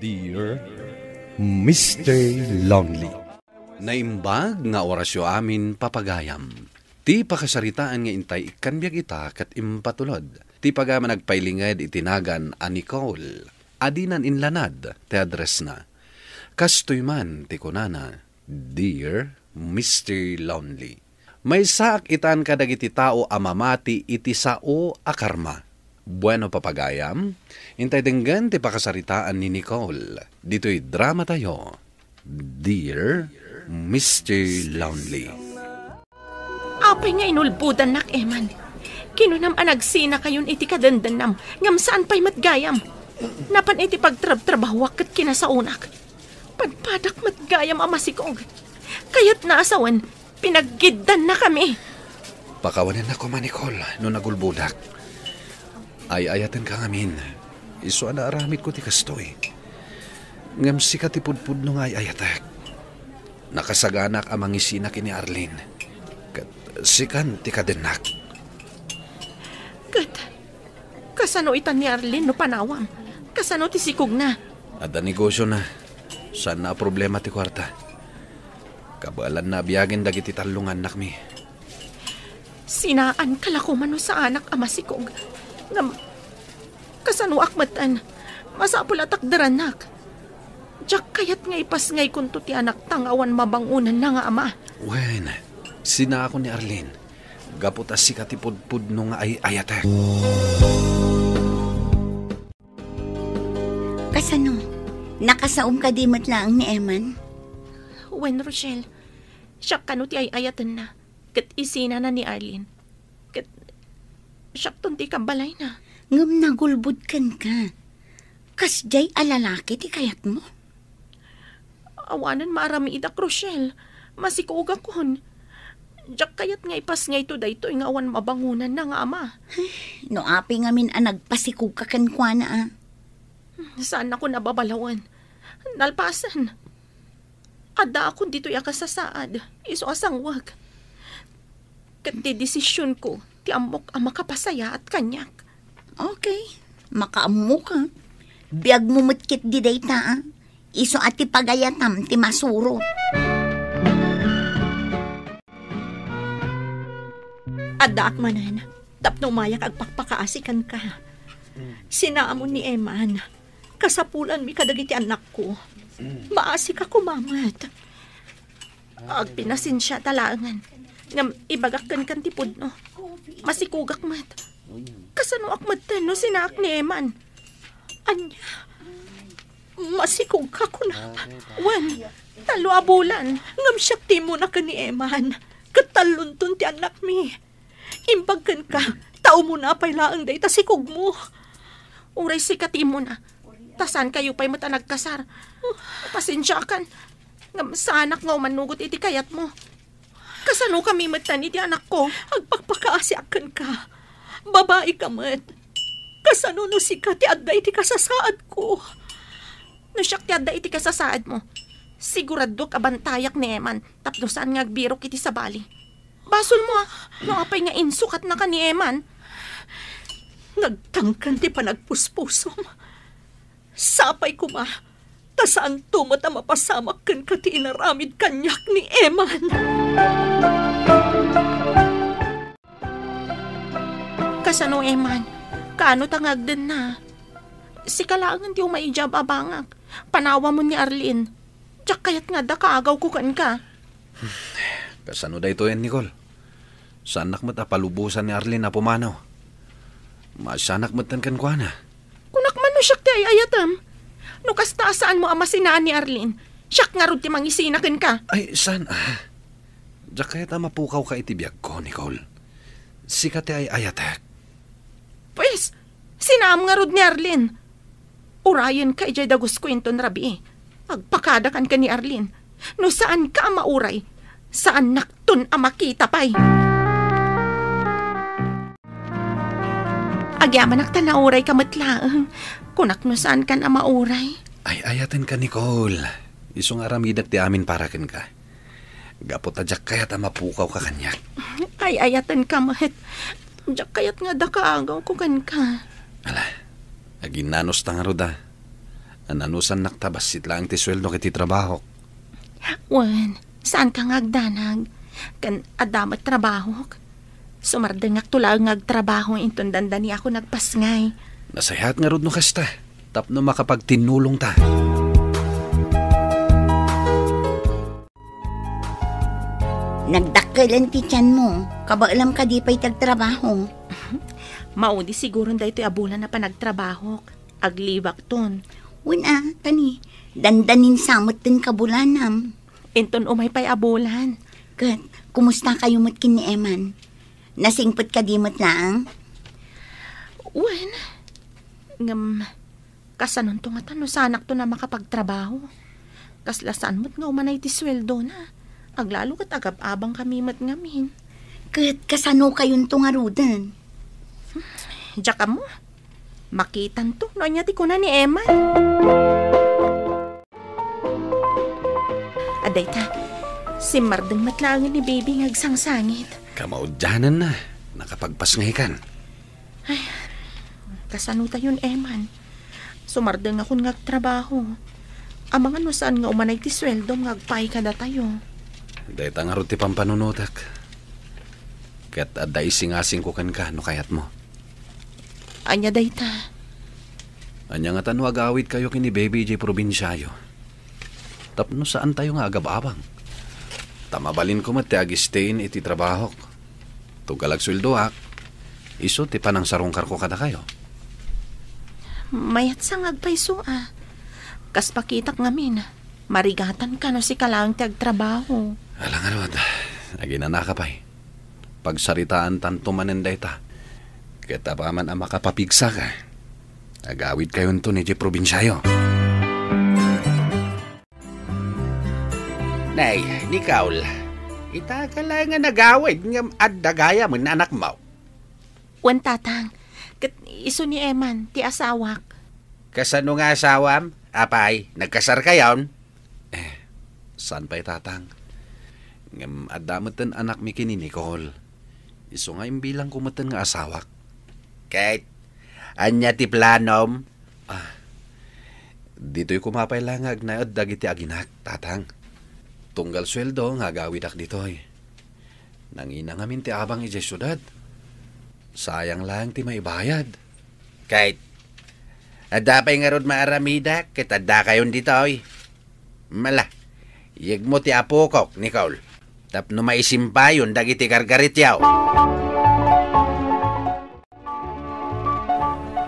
Dear Mr. Lonely Naimbag nga orasyo amin papagayam. Ti pakasaritaan nga intay ikanbyag ita kat impatulod. Ti pagama nagpailingad itinagan a Nicole. Adinan inlanad, ti adres na. Kastoy man, ti kunana. Dear Mr. Lonely. May saak itan kadagiti tao amamati iti sao akarma Bueno Papagayam, intay denggan ti pakasaritaan ni Nicole. Dito'y drama tayo. Dear Mr. Lonely. Apay nga inulbudan nak, Eman. Kinunam anagsina kayon iti kadandanam, ngam saan pa'y matgayam. Napan iti pagtrab-trabawak kat kinasaunak. Pagpadak matgayam amasikog. Kaya't naasawan, pinaggidan na kami. Pakawanan ako, Manicol, no nagulbudak. Ay-ayatan ka ngamin. Iso na aramit ko ti kastoy. Ngam si katipudpud nung ay-ayatak. Nakasaganak amang isinak ni Arlene. Kat sikan ti kadenak. Kat, kasano itan ni Arlene no panawam? Kasano ti sikog na? Ada negosyo na. Sana problema ti kwarta? Kabalan na biyagin dagiti talong nakmi. Sinaan kalakuman no sa anak ama sikog. Ngam, akmatan. Masa masapul anak. Jack kayat nga ipasngay kung to ti anak tangawan mabangunan na nga ama. Wen, sina ako ni Arlene. Gapot as si katipudpud no nga ay ayatek. Kasano? Nakasaom ka di matlaang ni Eman? Wen, Rochelle. Siya kanu ti ay ayatan na. Kat isina na ni Arlene. Kat siya ton ti kambalay na ngam nagulbud kan ka. Kasjay alalaki ti kayat mo. Awanan maarami ida, Rochelle. Masikuga kon. Diyak kayat nga ipas nga ito dayto nga awan mabangunan na nga ama. no api nga min ang nagpasikuga kan kwa na ah. Saan ako nababalawan? Nalpasan. Ada akon dito yaka sa saad. Iso asang wag. Kanti desisyon ko, ti amok ang makapasaya at kanyak. Okay, makaamu Biag mo mutkit di dayta, ah. Iso ati pagayatam ti masuro. Adak manan, tapno mayak agpakpakaasikan ka. Sinaamon ni Eman, kasapulan mi kadagiti anak ko. Maasi ka kumamat. Ag pinasinsya talangan. Ngam ibagak kan kan tipod no. Masikugak mat Kasano ak magtano sinaak ni Eman? Anya, masikog ka ko na. Wan, talo abulan, ngamsyak ti mo na ka ni Eman. Katalunton ti anak mi. Imbagkan ka, tao mo na pa'y pailaang day tasikog mo. Uray si katimo na, tasan kayo pa'y matanagkasar. nagkasar. kan, ngam sa nga umanugot iti kayat mo. Kasano kami matan iti anak ko, agpagpakaasyakan ka babae ka man. Kasano no si ka, ti adda iti kasasaad ko. No siya ti adda iti kasasaad mo. Sigurado abantayak ni Eman, tapno saan nga agbiro kiti sa bali. Basol mo ah, no apay nga insukat na ka ni Eman. Nagtangkan ti panagpuspusom. Sapay ko ma, tasaan tumot ang mapasamak kan ka ti inaramid kanyak ni Eman. Eman. Kasano eman, kaano tangagdan na. Si kalangan ti umaijab abangak, panawa mo ni Arlene. Tsak kayat nga da kaagaw ko kan ka. Hmm. Kasano da ito yan, Nicole? Sanak mat apalubusan ni Arlene na pumanaw. Masanak mat tan kan kuana. Kunak man no siyak ay ayatam. No kasta saan mo ama sinaan ni Arlene. Siyak nga rod ti mangisinakin ka. Ay, san? Ah. Diyak kayat pukaw ka itibiyag ko, Nicole. Sikat ay ayatak. Ah. Pues, sinam nga rod ni Arlene. Urayan kay ijay dagos kwento rabi eh. Agpakadakan ka ni Arlene. No saan ka mauray? Saan nakton ang makita pa'y? Agyaman ak tanauray ka matlaang. Eh. Kunak no saan ka na mauray? Ay, ayatan ka, Nicole. Isong aramidak ti amin para kan ka. Gapot adyak kaya ta mapukaw ka kanyak. Ay, ayatan ka, Mahet. Jak kayat nga dakaagaw ko kan ka. Ala, aginanos ta nga roda. Ananusan naktabas sitla ang tisweldo kiti trabaho. Wan, saan ka nga agdanag? Kan adamat trabaho. Sumardeng nga tulag nga agtrabaho inton dandani ako nagpasngay. Nasayahat nga rod no kasta. Tapno makapagtinulong ta. Nagda kailan ti tiyan mo? Kabaalam ka di pa'y tagtrabaho. Maudi siguro da ito'y abulan na panagtrabaho. Aglibak ton. Una, ah, tani, dandanin samot din kabulanam. Inton umay pa'y abulan. Kat, kumusta kayo matkin ni Eman? Nasingpot ka di mat laang? Wen, ngam, kasanon to nga tanong sanak to na makapagtrabaho. Kaslasan mo't nga umanay ti sweldo na Aglalo kat agab-abang kami matngamin. Kat kasano kayong tungarudan? Hmm, Diyak mo. Makitan to. No, niya ko na ni Emma. Aday ta, si Mardeng matlangin ni Baby ngagsangsangit. Kamaudyanan na. Nakapagpasngikan. Ay, kasano tayo yun, Emma? Sumardeng akong ngagtrabaho. Amangan no saan nga umanay ti sweldo ngagpay ka na tayo. Dahit ang aruti pang panunutak. Kaya't aday singasing ko kan ka, no kayat mo. Anya dayta. Anya nga tanwa gawit kayo kini Baby J. Probinsyayo. Tapno saan tayo nga agababang? Tamabalin ko matiagi stayin iti trabahok. Tugalag sweldoak. Iso ti panang sarungkar ko kada kayo. Mayat sang agpaiso ah. Kas pakitak ngamin. Marigatan ka no si kalang ti agtrabaho. Alangarod, na pa'y. Pagsaritaan tanto manenday ta. Kita pa man ang makapapigsa ka. Agawid kayon to ni J. Probinsyayo. Nay, ni Kaul, itagalay nga nagawid nga at dagaya mo anak mo. Wan tatang, kat iso ni Eman, ti asawak. Kasano nga asawam? Apay, nagkasar kayon? Eh, saan pa'y tatang? Ngam adamatan anak mi kini Nicole. Iso nga imbilang kumatan nga asawak. Kate, anya ti planom? Ah, dito'y kumapay lang agnayod dagiti aginak, tatang. Tunggal sweldo nga gawidak ditoy. Nangina nga ti abang ije syudad. Sayang lang ti may bayad. Kate, adapay nga rod maaramida, kitadda kayon ditoy. Mala, yigmo ti apokok, Nicole tap no maisimpayon dagiti gargarit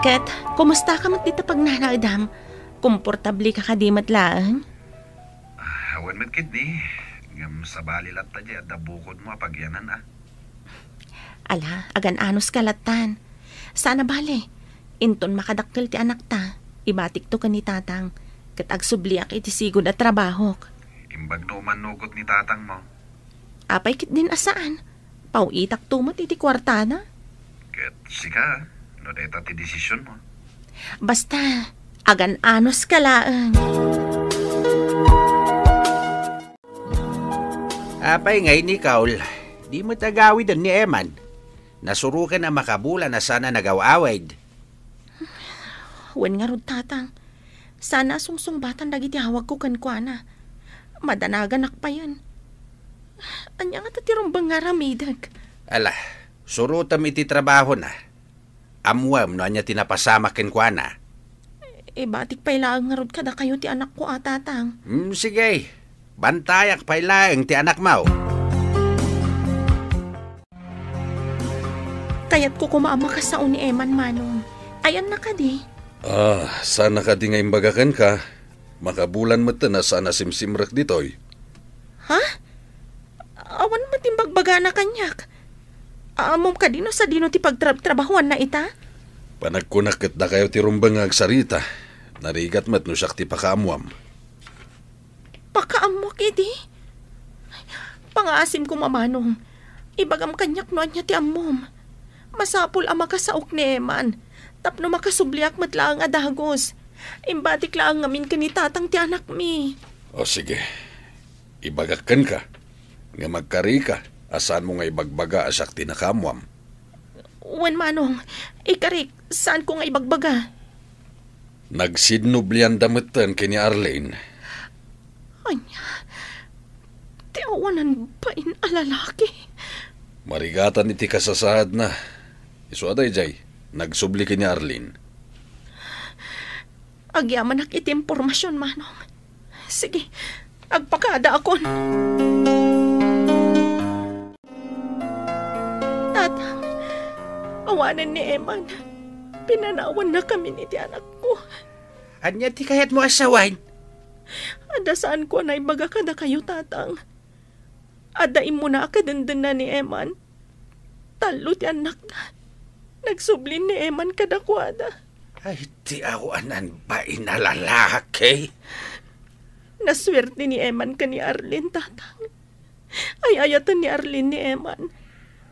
Ket, kumusta ka mat dito pag nanakidam? Komportable ka ka di matlaan? Ah, awan mat kid ni. Ngam sa balilat ta di, adabukod mo apagyanan ah. Ala, agan anos kalatan. Sana bale, inton makadakkel ti anak ta. Ibatik to tatang. Ket tatang. Katagsubliak iti sigod at trabahok. Imbag no manugot ni tatang mo. Apay kit din asaan. Pauitak to tumat kwarta na. Ket sika, no deta ti desisyon mo. Basta, agan anos ka laang. Apay ngay ni Kaul, di mo tagawid ni Eman. Nasurukan na makabula na sana nagawawid. Wen nga rod tatang, sana sungsungbatan dagiti hawag ko kankwana. Madanaganak pa yan Anya nga tatirong bangaramidag. Ala, surutam iti trabaho na. Amuam no anya tinapasama ken kwa na. E batik pailaang nga rod kada kayo ti anak ko atatang. Hmm, sige. Bantayak pailaang ti anak mao. Kayat ko kumaama ka sa ni Eman Manong. Ayan na ka di. Ah, sana ka di nga imbagakan ka. Makabulan mo na sana simsimrak ditoy. Ha? Huh? awan matimbagbaga na kanyak. Aamom ka dino sa dino ti pagtrabahuan na ita? Panagkunakit na kayo ti rumbang agsarita. Narigat mat no siyak ti pakaamuam. Pakaamuak edi? Pangaasim ko mamanong. Ibagam kanyak no anya ti amom. Masapul ama ka sa ukneman. Tapno makasubliak matlaang adagos. Imbatik laang ngamin ka ni tatang ti anak mi. O sige, ibagakan ka nga magkari Asan mo nga ibagbaga asak tinakamwam? Wen manong, ikarik, saan ko nga ibagbaga? Nagsidnublian damitan kini Arlene. Anya, tiawanan ba in alalaki? Marigatan iti kasasahad na. Isuaday, Jay. Nagsubli kini Arlene. Agyaman ak iti impormasyon, manong. Sige, agpakada akon. Music awanan ni Eman. Pinanawan na kami ni ti anak ko. Anya ti kayat mo asawan? Ada saan ko na ibaga ka kada kayo tatang. Ada imo na akadandan na ni Eman. Talo ti anak na. Nagsublin ni Eman kada kuada. Ay, ti awanan ba inalalaki? Naswerte ni Eman ka ni Arlene, tatang. Ay ayatan ni Arlene ni Eman.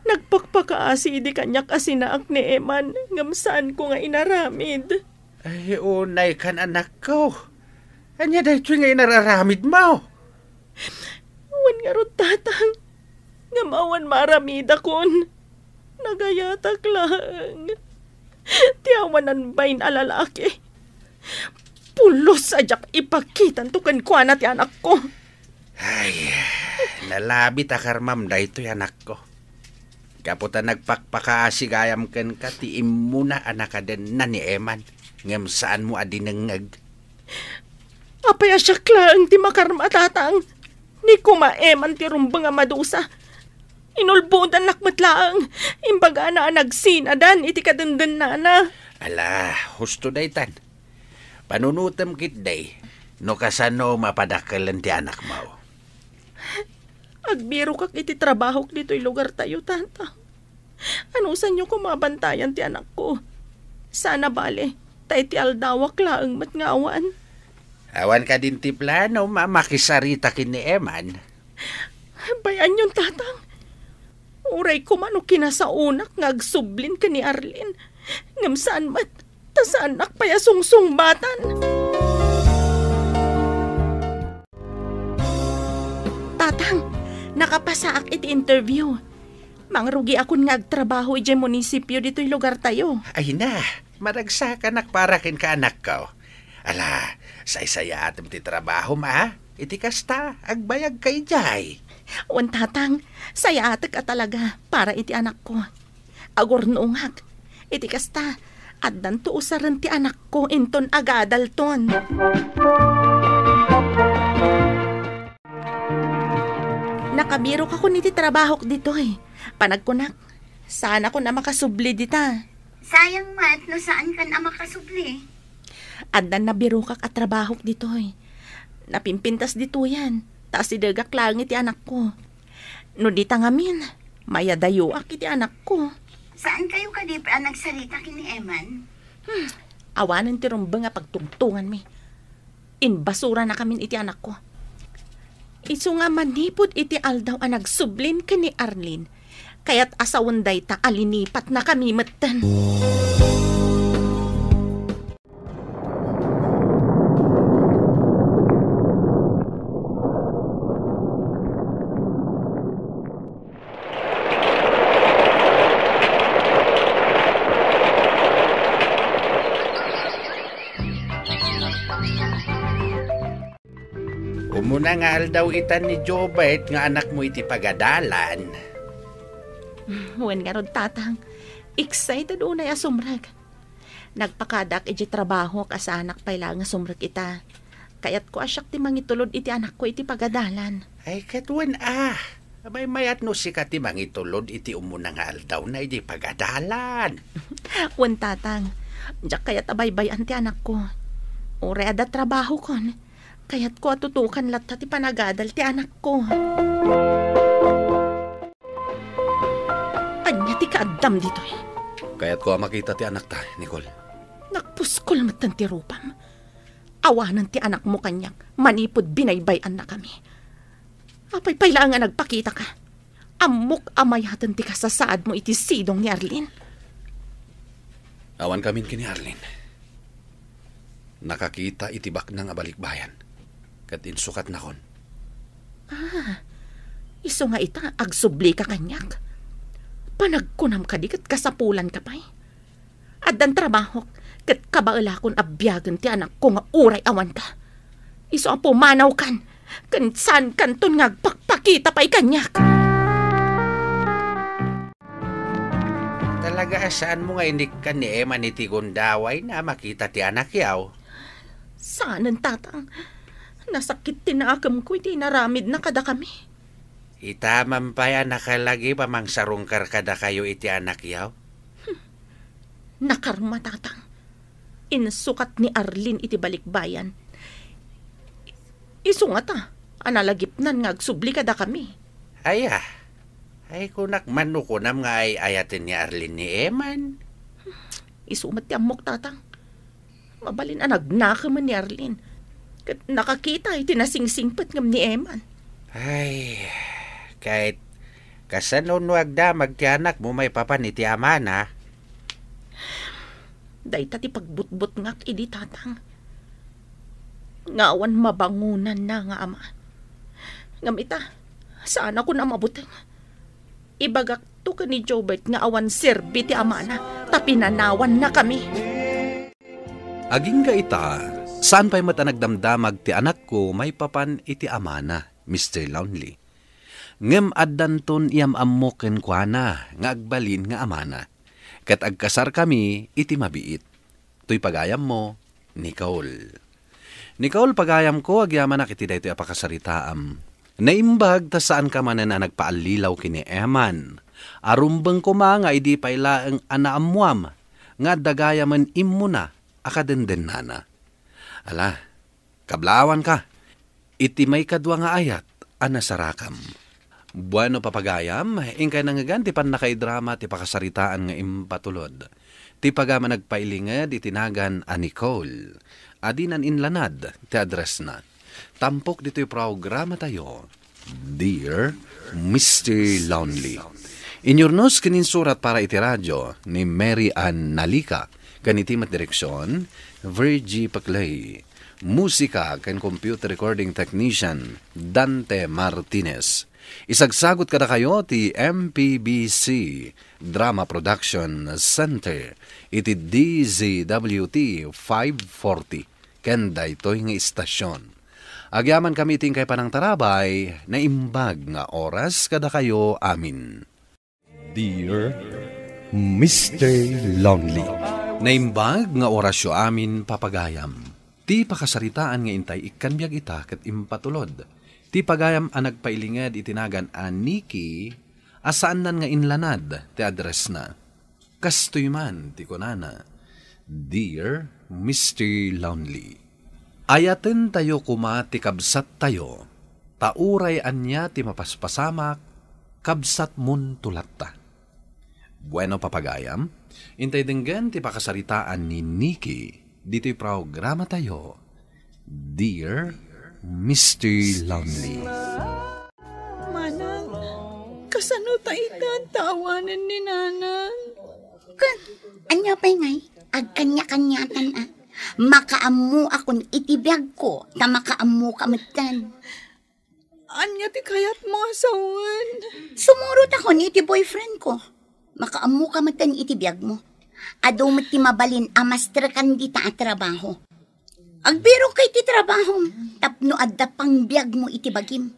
Nagpakpakaasi di kanyak asinaak ni Eman, ngamsaan ko nga inaramid. Ay, eh, unay kan anak ko. Anya dahito nga inararamid mo. Wan nga ron tatang, ngamawan maramida kon. Nagayatak lang. Tiawanan bain alalaki. Pulos ajak ipakitan tukan ko na ti anak ko. Ay, nalabit akar mam dahito anak ko. Kaputa nagpakpakaasi kayam ken ka tiim muna anak aden na ni Eman. Ngem saan mo adinengeg. Apay asyak lang di makarmatatang. Ni kuma Eman ti rumbang madusa. Inulbod anak matlaang. Imbaga na nagsinadan iti kadundan na na. Ala, husto daytan. Panunutam kit day. No kasano mapadakalan ti anak mo. Agbiro kak iti trabaho dito'y lugar tayo, tanta. Ano sa nyo kumabantayan ti anak ko? Sana bale, tayo ti aldawak laang matngawaan. Awan ka din ti plano, mamakisarita kin ni Eman. Bayan yung tatang. Uray ko man kinasaunak ngagsublin ka ni Arlene. Ngam saan mat, ta saan nakpayasungsung batan. Tatang, Nakapasaak iti interview. Mangrugi akon nga agtrabaho iti munisipyo dito'y lugar tayo. Ay na, maragsa kanak para kin ka anak ko. Ala, saysaya atom ti trabaho ma. Iti kasta, agbayag kay jay. Wan tatang, saya atak ka talaga para iti anak ko. Agor noongak, iti kasta, at danto usaran ti anak ko inton agadalton. Music Nakabiro ka kun iti trabaho dito eh. Panagkunak. Sana ko na makasubli dita. Sayang mat, no saan ka na makasubli? Andan na biro ka katrabaho dito eh. Napimpintas dito yan. Taas idagak langit ti anak ko. No dita ngamin, mayadayo ak iti anak ko. Saan kayo kadipra nagsalita kini Eman? Hmm, awanan ti rumba nga pagtungtungan mi. Inbasura na kami iti anak ko Iso nga manipod iti aldaw ang nagsublin ka ni Arlene. Kaya't asawan ta alinipat na kami matan. mahal daw itan ni Jobert nga anak mo iti pagadalan. Wen nga tatang, excited unay asumrag. Nagpakadak iti trabaho ka sa anak pa nga sumrag ita. Kayat ko asyak ti mangitulod iti anak ko iti pagadalan. Ay, katuan ah. May mayat no si ka ti mangitulod iti umuna nga aldaw na iti pagadalan. Wen tatang, diyak kayat abay-bayan ti anak ko. Ure ada trabaho kon Kaya't ko atutukan latta ti panagadal ti anak ko. Anya ti kaadam dito eh. Kaya't ko makita ti anak ta, Nicole. Nakpuskol matan ti rupam. Awanan ti anak mo kanyang manipod binaybayan na kami. Apay pala nga nagpakita ka. Amok amayatan ti kasasaad mo iti sidong ni Arlene. Awan kami kini Arlene. Nakakita itibak ng abalikbayan. Kat insukat na kon. Ah, iso nga ita, agsubli ka kanyak. Panagkunam ka di kasapulan ka pa eh. Adan trabaho, kat kabaala kon abyagan ti anak ko nga uray awan ka. Iso ang pumanaw kan, kan saan kanton nga pagpakita pa'y kanyak. Talaga saan mo nga inik ka ni Emma ni Tigondaway na makita ti anak yaw? Saan ang tatang? Nasakit tinaakam ko iti naramid na kada kami. Itamam pa yan nakalagi pa mang sarungkar kada kayo iti anak yaw? Hmm. Nakarmatatang. Insukat ni Arlin iti balikbayan. Isungat ah. Analagip nan ngagsubli kada kami. Aya. Ay kunak manukunam nga ay ayatin ni Arlin ni Eman. Hmm. Isumat ti amok tatang. Mabalin anag nakaman ni Arlin Kat nakakita ay eh, tinasing-singpat ngam ni Eman. Ay, kahit kasanunwag da magtianak mo may papan iti aman ha. Day tati pagbutbut ngak idi tatang. Ngawan mabangunan na nga ama. Ngamita, sana ko na mabuting. Ibagak to ka ni Jobert nga awan sirbi ti ama na, tapinanawan na kami. Aging ka ita, Saan pa'y matanagdamdamag ti anak ko may papan iti amana, Mr. Lonely. Ngem addanton iyam ammo kuana nga agbalin nga amana. Ket agkasar kami, iti mabiit. Tuy pagayam mo, Nicole. Nicole, pagayam ko, agyaman iti kiti dayto apakasaritaam. Naimbag, ta saan ka manan na nagpaalilaw kini Eman. Arumbang ko ma nga, idi pailaang anaamuam, nga dagayaman immo na, akadendenana. Ala, kablawan ka. Iti may kadwa nga ayat, anasarakam. Buwano papagayam, ingkay nangagan ti pan nakaidrama ti pakasaritaan nga impatulod. Ti pagama nagpailingad itinagan a Nicole. Adinan inlanad, ti address na. Tampok dito'y programa tayo. Dear Mr. Lonely. Inyurnos kinin surat para iti radyo ni Mary Ann Nalika. Ganitimat direksyon, Virgie Paclay, musika kan computer recording technician Dante Martinez. Isagsagot kada kayo ti MPBC Drama Production Center iti DZWT 540 ken daytoy nga istasyon. Agyaman kami ting kay panang tarabay na imbag nga oras kada kayo amin. Dear Mr. Lonely. Naimbag nga orasyo amin papagayam. Ti pakasaritaan nga intay ikanbyag ita ket impatulod. Ti pagayam ang nagpailingad itinagan aniki asaan nan nga inlanad ti address na. Kastoy man ti kunana. Dear Mr. Lonely, ayaten tayo kuma ti kabsat tayo. Tauray anya ti mapaspasamak kabsat mun tulatta. Bueno papagayam, Intay dinggan ti pakasaritaan ni Nikki. Dito'y programa tayo. Dear Mr. Lonely. Manang, kasano tayo tawanan ni Nanang? Kan, anya pa ngay, agkanya-kanyatan ah. Makaamu akon itibiyag ko na makaamu kamatan. Anya ti kayat mo sawan? Sumurot ako ni ti boyfriend ko Makaamu ka matan iti biyag mo. Ado ti mabalin amastra kan di trabaho. Agbiro kay ti trabaho, tapno adda pang biyag mo iti bagim.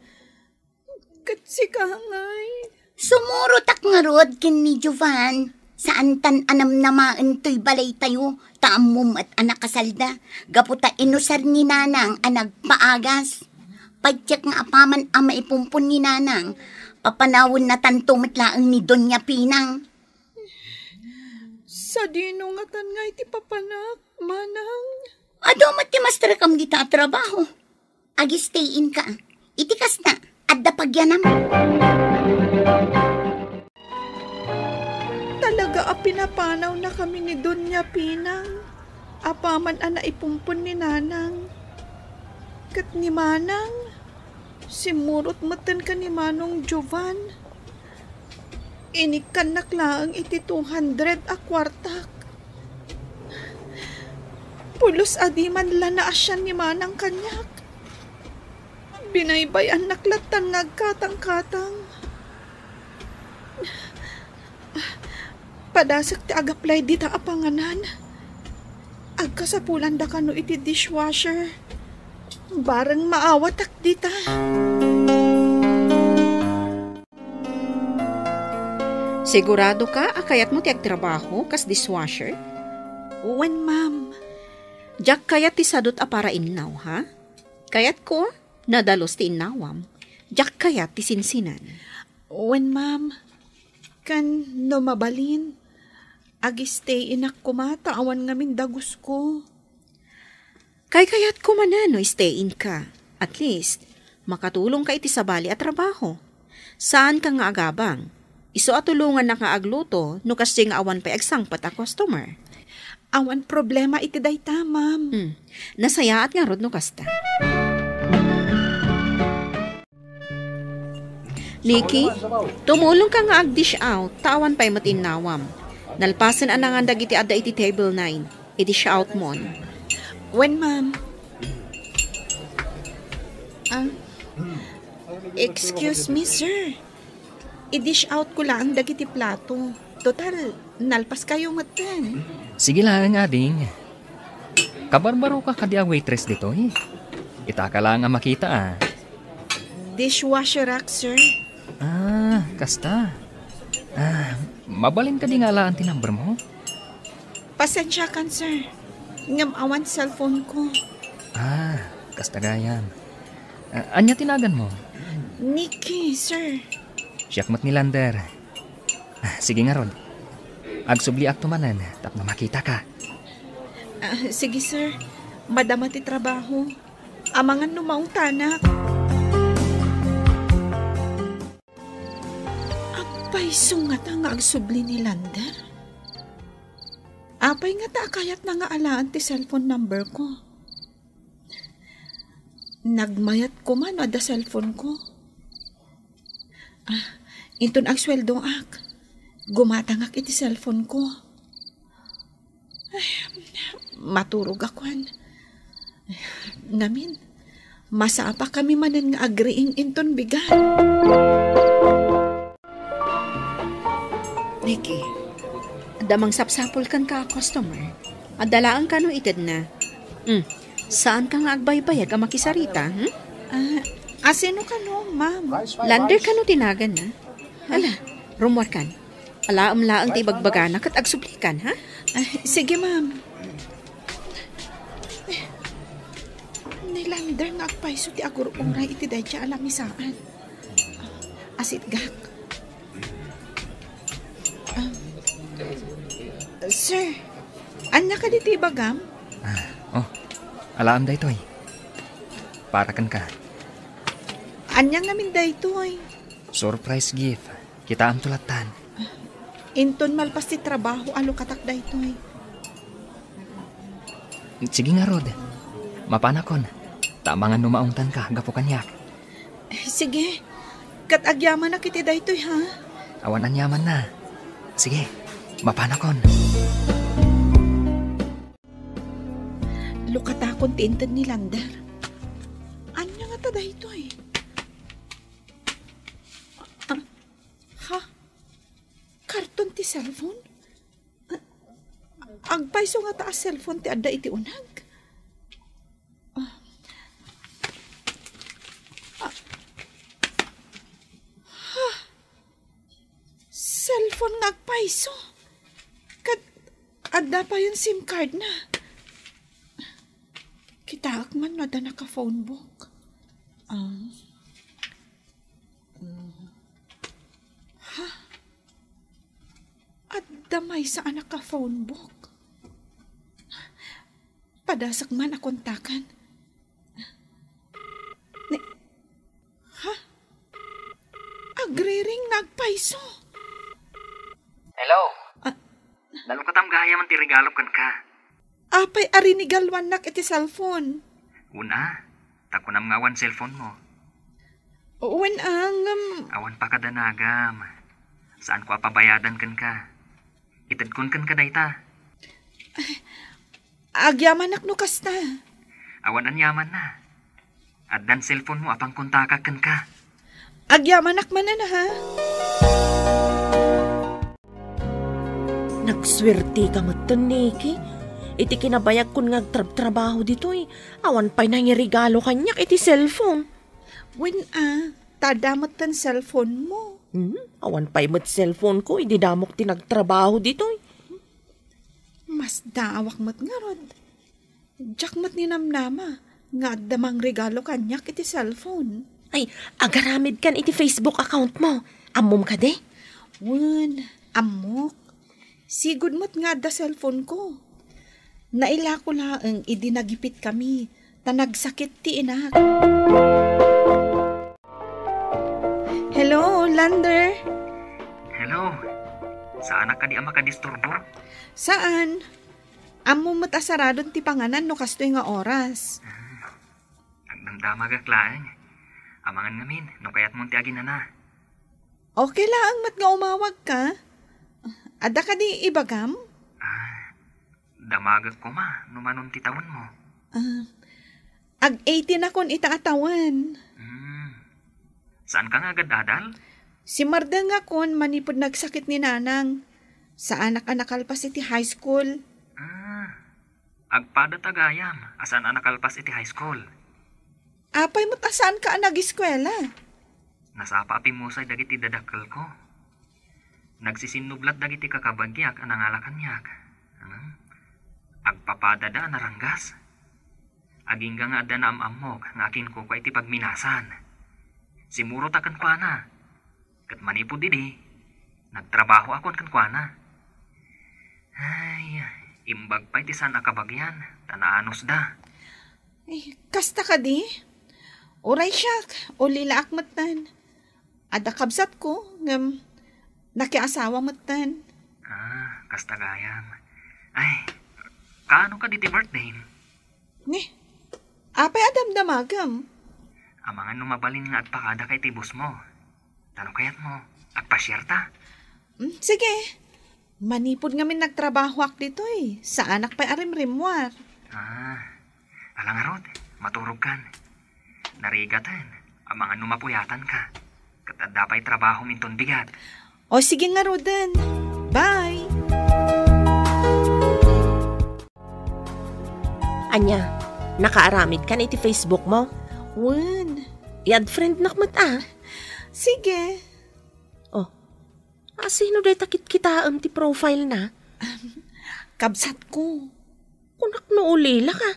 Katsi ka ngay. Sumuro tak nga rod kin ni Jovan. Saan tan anam na maantoy balay tayo, taamum at anak kasalda. Gaputa inusar ni nanang anag paagas. Padyak nga apaman ama ipumpon ni nanang Papanawon na tantong matlaang ni Donya Pinang. Sa dinungatan nga iti papanak, manang. Ado mati master kam gita trabaho. Agi in ka. Itikas na, adda pagyanam. Talaga a ah, pinapanaw na kami ni Donya Pinang. Apaman ana ah, ipumpon ni Nanang. Kat ni Manang si Simurot matan ka ni Manong Jovan. Inikan na klaang iti 200 a kwartak. Pulos adiman la na asyan ni Manang kanyak. Binaybayan naklatan nagkatang-katang. Padasak ti agaplay di ta apanganan. Agkasapulan da kano iti dishwasher. Barang maawatak dita. Sigurado ka, akayat mo ti trabaho kas dishwasher? Uwan, ma'am. Jack kayat ti sadot a para innaw, ha? Kayat ko, nadalos ti innawam. Jack kayat ti sinsinan. Uwan, ma'am. Kan no mabalin. Agistay inak kumata, awan ngamin dagus ko. Kay kayat ko no stay in ka. At least, makatulong ka iti sabali at trabaho. Saan ka nga agabang? Iso atulungan na kaagluto no kasing awan pa agsang pata customer. Awan problema iti dayta, ma'am. Hmm. Nasaya at nga rod no kasta. Nikki, tumulong ka nga ag-dish out, tawan pa'y matinawam. Nalpasan anangan dagiti ada iti table 9. Iti dish out mon. When, ma'am? Hmm. Ah, excuse me, sir. I-dish out ko lang dagiti plato. Total, nalpas kayo matan. Sige lang, ading. Kabarbaro ka kadi a waitress dito eh. Ita ka lang ang makita ah. Dishwasher rack, sir. Ah, kasta. Ah, mabalin ka di nga laan tinambar mo. Pasensya kan, sir. Ngamawan cellphone ko. Ah, kasta gayan. Ah, anya tinagan mo? Nikki, sir. Siyakmat ni Lander. Ah, sige nga, Rod. Agsubli ak tumanan, tap na makita ka. Uh, sige, sir. Madama ti trabaho. Amangan numaong tanak. Apay sungat ang agsubli ni Lander. Apay nga ta kayat na nga alaan ti cellphone number ko. Nagmayat ko man ada cellphone ko. Ah, Inton ang sweldo ak. Gumatangak iti cellphone ko. Ay, maturog akuan. Namin, masapa kami manan nga agreeing inton bigan. Nikki, damang sapsapol kan ka customer. Adalaan ka no ited na. Mm, saan ka nga agbaybayag ang makisarita? Hmm? Uh, ah, asino ka no, ma'am? Lander ka no tinagan na? Hala, rumwarkan. Ala, amla ang bagbaga na kat agsublikan, ha? Ay, sige, ma'am. Nilami dar nga agpaiso ti agurong ray iti dadya alamisaan. Asit gak. Um, ah, sir, anak ka diti bagam? Ah, oh, alaam da toy. eh. ka. Anyang namin da ito, eh. Surprise gift. Kita ang tulatan. Inton malpas ti trabaho alo katak daytoy. Eh. Sige nga Rod. Mapanakon. Tamangan numaong tan ka gapo kanyak. Eh, sige. Katagyaman na kiti daytoy eh, ha. Awan anyaman na. Sige. Mapanakon. Lukatakon ti inton ni Lander. Anya nga ta daytoy. Eh. cellphone? Agpaiso ah, nga taas cellphone ti adda iti unag. Ah. Ah. Cellphone nga agpaiso. Kat adda pa yung SIM card na. Kitaak man na da naka phone book. Ah. Um. Ha? damay sa anak ka phone book. Padasak man akong takan. Ni ha? Agriring nagpaiso. Hello? Ah, Dalukot ang gaya man ti regalo kan ka. Apay ari ni galwan nak iti cellphone. Una, tako nam ngawan cellphone mo. Uwan ang... Um... Awan pa ka danagam. Saan ko apabayadan kan ka? Itadkon kan ka dayta. Ah, agyaman ak no kasta. Awan an yaman na. Addan cellphone mo apang kontaka kan ka. Agyaman nak man na ha. Nagswerte ka matan Iti kinabayag kun nga trab-trabaho dito eh. Awan pa'y nangirigalo kanyak iti cellphone. When ah, tadamot tan cellphone mo. Hmm? Awan pa'y mat cellphone ko, ididamok ti nagtrabaho dito. Eh. Mas daawak mat nga rod. Jack mat ni namnama. Nga damang regalo kanya iti cellphone. Ay, agaramid kan iti Facebook account mo. Amom ka de? Wan, amok. Sigud mo't nga da cellphone ko. Naila ko laang idinagipit kami. Tanagsakit ti inak. Lander. Hello. Saan ka di ama kadisturbo? Saan? Amo matasaradon ti panganan no kastoy nga oras. Hmm. Ah, Nagdamdama ka klaeng. Amangan namin, no kayat mong tiagin na na. Okay lang mat nga umawag ka. Ada ka di ibagam? Ah, damagak ko ma, numanon ti taon mo. Ah, ag 18 akon ita atawan. Hmm. Saan ka nga agad dadal? Si Mardang nga kon manipod nagsakit ni nanang. Sa anak-anak kalpas iti high school. Ah, agpada tagayam. Asan anak kalpas iti high school? Apay mo't asaan ka nag-eskwela? Nasapa api musay dagiti dadakkel ko. Nagsisinublat dagiti kakabagyak anangalakanyak. Hmm? Agpapada da naranggas. Agingga nga da na amamok nga akin ko iti pagminasan. Simuro takan pa na. Kat manipod didi, eh. nagtrabaho ako at kankwana. Ay, imbag pa iti san akabagyan, tanaanos da. Ay, eh, kasta ka di? Uray siyak, o lila akmatan. Adakabsat ko, ngam, nakiasawa matan. Ah, kasta gayam. Ay, kaano ka diti birthday? Ni, apay damagam. Amangan numabalin nga at pakada kay tibos mo Tanong kayat mo, agpasyerta? Mm, sige. Manipod ngamin nagtrabaho ak dito eh. Sa anak pa arimrimwar. Ah, alangarot, maturog kan. Narigatan, ang mga numapuyatan ka. Katadapay trabaho minton bigat. O sige nga, Rodan. Bye! Anya, nakaaramid ka na iti Facebook mo? Wan. Yad friend nak mat ah. Sige. Oh, asino ah, day takit kita am ti profile na? kabsat ko. Kunak no ulila ka.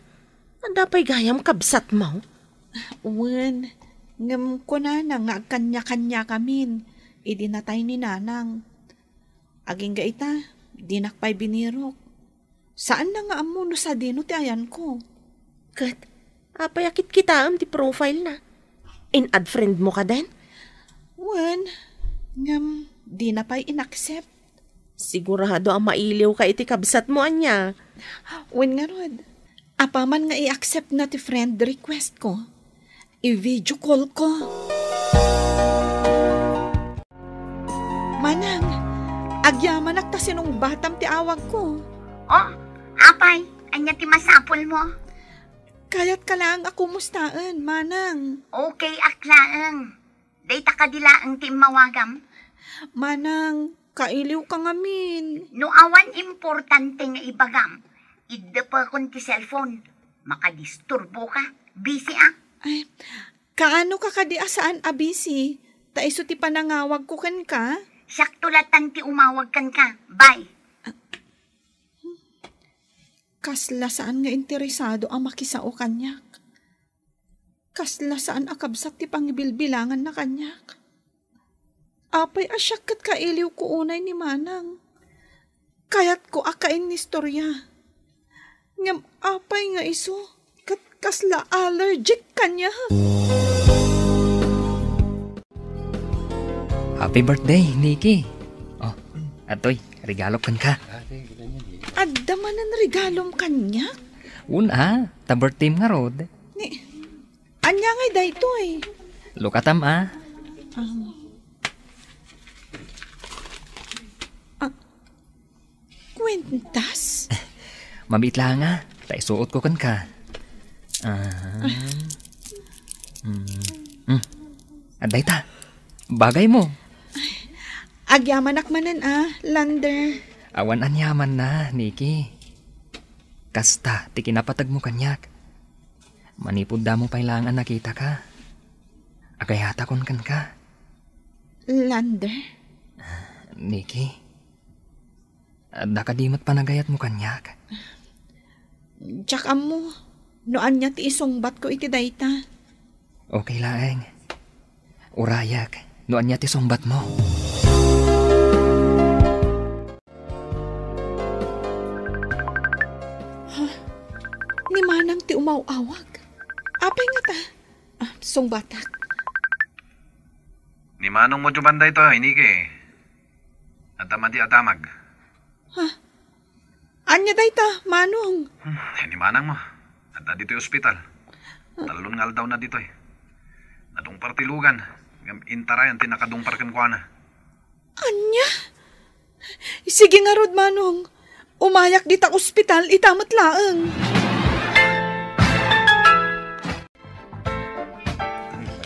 Andapay ah, gayam kabsat mo. Uwan, ngam ko na na nga kanya-kanya kamin. Idinatay ni nanang. Aging gaita, dinakpay binirok. Saan na nga amo no sa dino ti ayan ko? Kat, apayakit ah, kita am ti profile na. In-add friend mo ka din? Wan, ngam, di na pa'y inaccept. Sigurado ang mailiw ka iti kabsat mo anya. Wan nga rod, apaman nga i-accept na ti friend request ko. I-video call ko. Manang, agyaman ta sinong batam ti awag ko. Oh, apay, anya ti masapol mo. Kayat ka lang ako mustaan, manang. Okay, aklaang. Dayta ka dila ang timmawagam. mawagam. Manang, kailiw ka ngamin. No awan importante nga ibagam. Idda pa kon ti cellphone. Makadisturbo ka. Busy ah. Ay, kaano ka kadi asaan ah, a ah, busy? Taiso ti panangawag ko kan ka? Sakto latan ti umawag kan ka. Bye. kasla saan nga interesado ang makisao kanya kasla saan akabsat ti pangibilbilangan na kanyak. Apay asyak kat kailiw ko unay ni Manang. Kayat ko akain ni storya. Ngam apay nga iso, kat kasla allergic kanya. Happy birthday, Nikki. Oh, atoy, regalo kan ka. Addaman ang regalom kanya? Una, ta birthday nga rod. Ni, Anya ngay ito eh. Lukatam ah. Um, ah, kwintas? Mabit lang nga. Ah. Taisuot ko kan ka. Ah. Mm, mm. Aday ta. Bagay mo. Agyaman akmanan ah, lander. Awan an yaman na, Nikki. Kasta, tikinapatag mo kanyak. Manipod da mo pailangan nakita ka. Agayata kon kan ka. Lander? Nikki? Dakadimat panagayat mo kanyak. Jack mo. Noan niya ti isong bat ko iti dayta. Okay laeng. Urayak. Noan niya ti songbat mo. Huh? Ni manang ti umawawag. Apay nga ta. Ah, song batak. Ni manong mo jubanda ito, inike. Atamadi atamag. Ha? Anya da ito, manong. Hmm, ni manang mo. At dito yung ospital. Talon ngal daw na dito eh. Nadong partilugan. Ngam intarayan tinakadong parkin ko na. Anya? Sige nga, Rod Manong. Umayak dita ospital, itamat laang. Anya?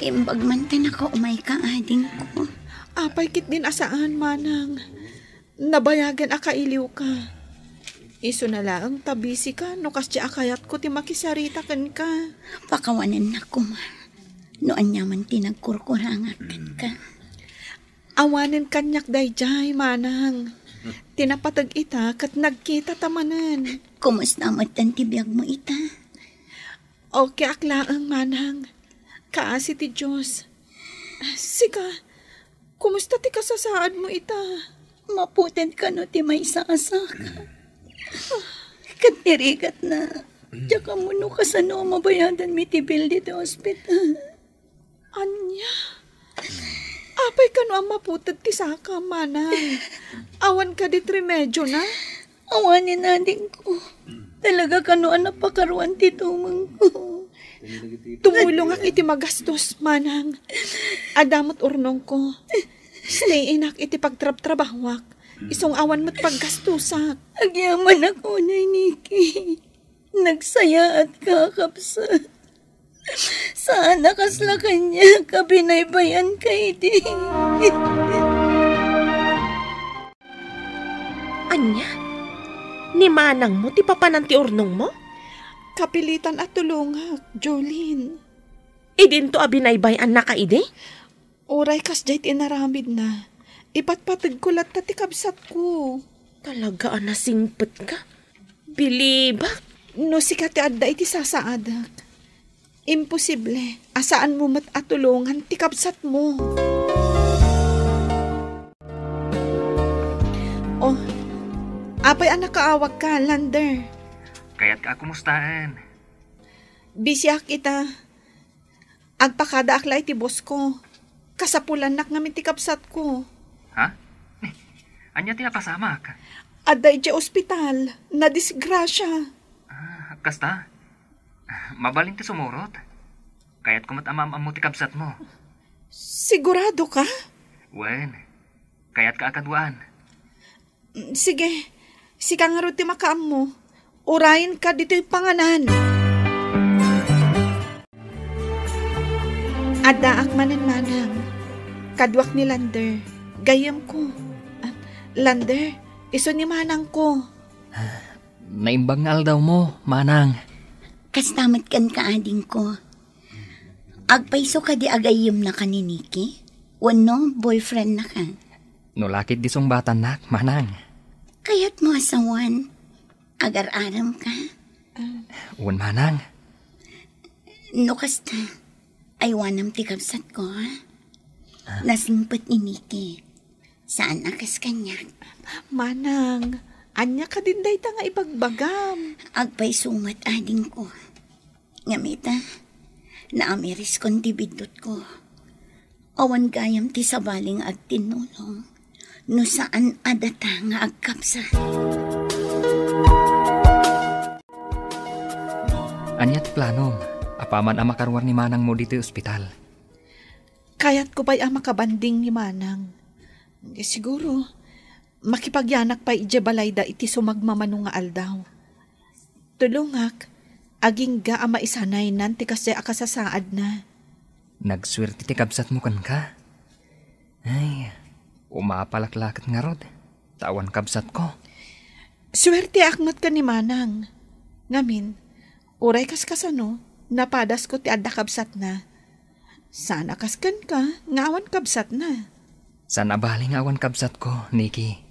Kimbag man ta umay ka ading ko. Apay kit din asaan manang. Nabayagan akailiw ka. Iso na lang tabisi ka no kasya akayat ko ti makisarita kan ka. Pakawanan na ko ma. Noan yaman tinagkurkurangakan ka. Awanin kanyak dayjay manang. Tinapatag ita kat nagkita tamanan. Kumusta matan tibiyag mo ita? Okay aklaang manang Kaasi ti Diyos. Sika, kumusta ti kasasaad mo ita? Maputin ka no ti may sasak. Katirigat na. Tsaka mo no kasano mabayadan mi ti bill dito ospital. Anya? Apay ka no ang maputad ti saka, manay. Awan ka di remedyo na? Awanin na din ko. Talaga ka no ang napakaruan ti tumang ko. Tumulong ang iti magastos manang. Adamot urnong ko. Stay inak iti pagtrab-trabawak. Isong awan mo't paggastusak. Agyaman ako, Nay Nikki. Nagsaya at kakapsa. Sana kasla kanya kabinaybayan kay di. Anya? Ni Manang mo, ti papananti urnong mo? Kapilitan at tulunga, Jolene. Idin to abinaybay ang nakaide? Uray kas jay't inaramid na. Ipatpatid ko lat tatikabsat ko. Talaga anasingpet ka? Biliba? No si katiadda iti sasaadak. Imposible. Asaan mo matatulungan tikabsat mo. Oh, apay anak kaawag ka, Lander. Kaya't ka kumustaan. Bisyak kita. Agpakada aklay ti boss ko. Kasapulan nak ngamin ti kapsat ko. Ha? anya ti nakasama ka? Aday di ospital. disgrasya. Ah, kasta? Mabalin ti sumurot. Kaya't kumatamam mo ti kapsat mo. Sigurado ka? Wen, kaya't ka akaduan. Mm, sige, si kangaro ti makaam mo. Urayan ka dito'y panganan. At daak manan manang, kadwak ni Lander, gayam ko. Ah, Lander, iso ni manang ko. Ah, naimbangal daw mo, manang. Kastamat kan ka ading ko. Agpaiso ka di agayim na kaniniki? Wano, boyfriend na ka? Nulakit disong bata nak, manang. Kayat mo asawan, Agar-aram ka? Uwan manang. No kasta, aywanam ti kamsat ko, ha? Ah. Nasimpat ni Nikki. Saan akas kanya? Manang, anya ka din day nga ibagbagam. Agpay sumat ading ah, ko. Ngamita, naamiris kon ti ko. Awan gayam ti sabaling at agtinulong. No saan adata nga agkapsat. Anyat planom, apaman ang makaruan ni Manang mo dito ospital. Kayat ko pa'y ang makabanding ni Manang. Eh, siguro, makipagyanak pa balay da iti sumagmamano nga aldaw. Tulungak, aging ga ama isanay nanti kasi akasasaad na. Nagswerte ti kabsat mo kan ka? Ay, umapalaklakat nga rod. Tawan kabsat ko. Swerte akmat ka ni Manang. Ngamin, uray kas kasano, napadas ko ti adda kabsat na. Sana kaskan ka, ngawan kabsat na. Sana baling awan kabsat ko, Nikki.